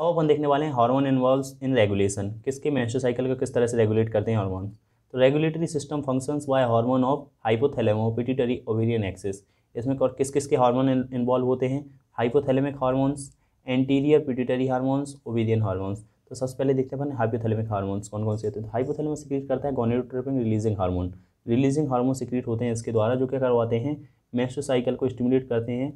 अब अपन देखने वाले हैं हार्मोन इन्वॉल्व इन रेगुलेशन किसके मेंस्ट्रुअल साइकिल को किस तरह से रेगुलेट करते हैं हार्मोन तो regulatory system functions by hormone of hypothalamo pituitary ovarian axis इसमें और किस किस के हार्मोन इन्वॉल्व होते हैं hypothalamic hormones anterior pituitary hormones ovarian hormones तो सबसे पहले देखते हैं अपन हाइपोथैलेमिक हार्मोन्स कौन कौन से होते हैं हाइपोथैलेमस सिक्रीट करता है gonadotropin releasing hormone releasing hormone secrete होते हैं इसके द्वारा जो क्या करवाते हैं मेंस्ट्रुअल साइकिल को स्टिमुलेट करते हैं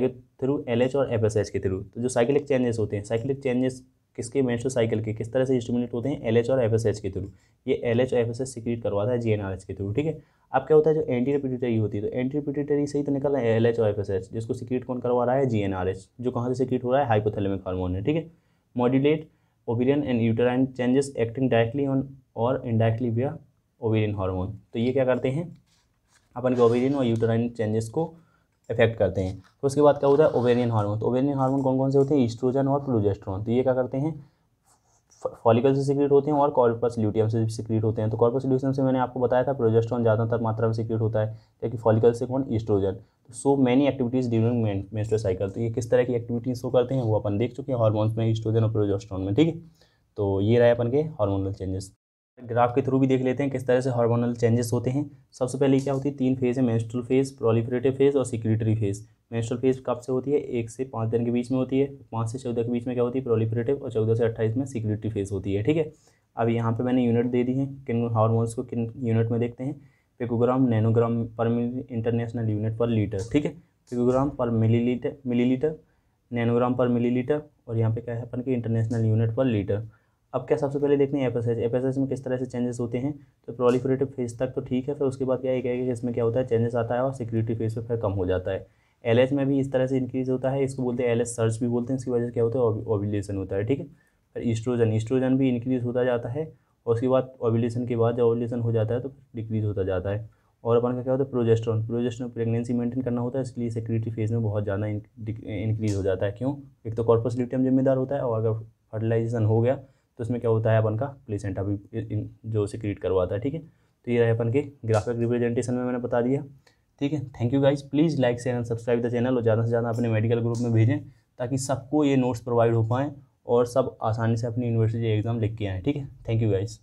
के थ्रू एल और एफ के थ्रू तो जो साइकिलिक चेंजेस होते हैं साइकिलिक चेंजेस किसके मेंस्ट्रुअल साइकिल के किस तरह से स्टिमुलेट होते हैं एल और एफ के थ्रू ये एल और एफ सिक्रीट करवाता है जी के थ्रू ठीक है अब क्या होता है जो एंटी रिपीटेटरी होती है तो एंटी रिपीटेटरी से ही तो निकल रहा है एल और एफ जिसको सिक्रीट कौन करवा रहा है जी जो कहाँ से सिक्रीट हो रहा है हाइपोथेलमिक हार्मोन है ठीक है modulate ovarian and uterine changes acting directly on और इनडायरेक्टली वे ओवेरियन हार्मोन तो ये क्या करते हैं अपन के ओवेरियन और यूटराइन चेंजेस को इफेक्ट करते हैं फिर तो उसके बाद क्या होता है ओवेरियन हार्मोन तो ओवेरियन हार्मोन कौन कौन से होते हैं ईस्ट्रोजन और प्रोजेस्ट्रॉन तो ये क्या करते हैं फॉलिकल से सिक्रीट होते हैं और कॉर्पस ल्यूटियम से सिक्रीट होते हैं तो कॉर्पस ल्यूटियम से मैंने आपको बताया था प्रोजेस्ट्रॉन ज़्यादातर मात्रा में सिक्रीट होता है जबकि तो फॉलिकल से कौन estrogen so many activities during menstrual cycle तो ये किस तरह की एक्टिविटीज़ शो करते हैं वो अपन देख चुके हैं हार्मोन्स में ईस्ट्रोजन और प्रोजेस्ट्रॉन में ठीक है तो ये है अपन के हार्मोनल चेंजेस ग्राफ के थ्रू भी देख लेते हैं किस तरह से हार्मोनल चेंजेस होते हैं सबसे पहले क्या होती है तीन फेज़ है मेंस्ट्रुअल फेज़ प्रोलिफरेटिव फेज़ और सिक्रिटरी फेज़ मेंस्ट्रुअल फेज़ कब से होती है एक से पाँच दिन के बीच में होती है पाँच से चौदह के बीच में क्या होती है प्रोलिफरेटिव और चौदह से अट्ठाईस में सिक्रिटरी फेज़ होती है ठीक है अब यहाँ पर मैंने यूनिट दे दी है किन हारमोन्स को किन यूनिट में देखते हैं पिकोग्राम नैनोग्राम पर इंटरनेशनल यूनिट पर लीटर ठीक है पिकोग्राम पर मिली लीटर नैनोग्राम पर लीटर और यहाँ पे क्या है अपन की इंटरनेशनल यूनिट पर लीटर अब क्या सबसे पहले देखते हैं एस एस में किस तरह से चेंजेस होते हैं तो प्रोलीफरेटिव फेज तक तो ठीक है फिर उसके बाद क्या कहेगा कि इसमें क्या होता है चेंजेस आता है और सिक्योरिटी फेज पर फिर कम हो जाता है एल एच में भी इस तरह से इंक्रीज होता है इसको बोलते हैं एल सर्च भी बोलते हैं इसकी वजह से क्या होता है ओविलेशन होता है ठीक है फिर ईस्ट्रोजन ईस्ट्रोजन भी इंक्रीज होता जाता है और उसके बाद ओविलेशन के बाद जब ओविलेशन हो जाता है तो डिक्रीज होता जाता है और अपन का क्या होता है प्रोजेस्ट्रॉन प्रोजेस्ट्रॉन प्रेगनेंसी मेंटेन करना होता है इसलिए सिक्योरिटी फेज में बहुत ज़्यादा इंक्रीज हो जाता है क्यों एक तो कॉर्पस ल्यूटियम जिम्मेदार होता है और अगर फर्टिलाइजेशन हो गया तो इसमें क्या होता है अपन का प्लेसेंटा भी जो सिक्रीट करवाता है ठीक है तो ये रहे अपन के ग्राफिक रिप्रेजेंटेशन में मैंने बता दिया ठीक है thank you guys please like share and subscribe the channel और ज़्यादा से ज़्यादा अपने मेडिकल ग्रुप में भेजें ताकि सबको ये नोट्स प्रोवाइड हो पाएँ और सब आसानी से अपनी यूनिवर्सिटी एग्ज़ाम लिख के आएँ ठीक है थैंक यू गाइज़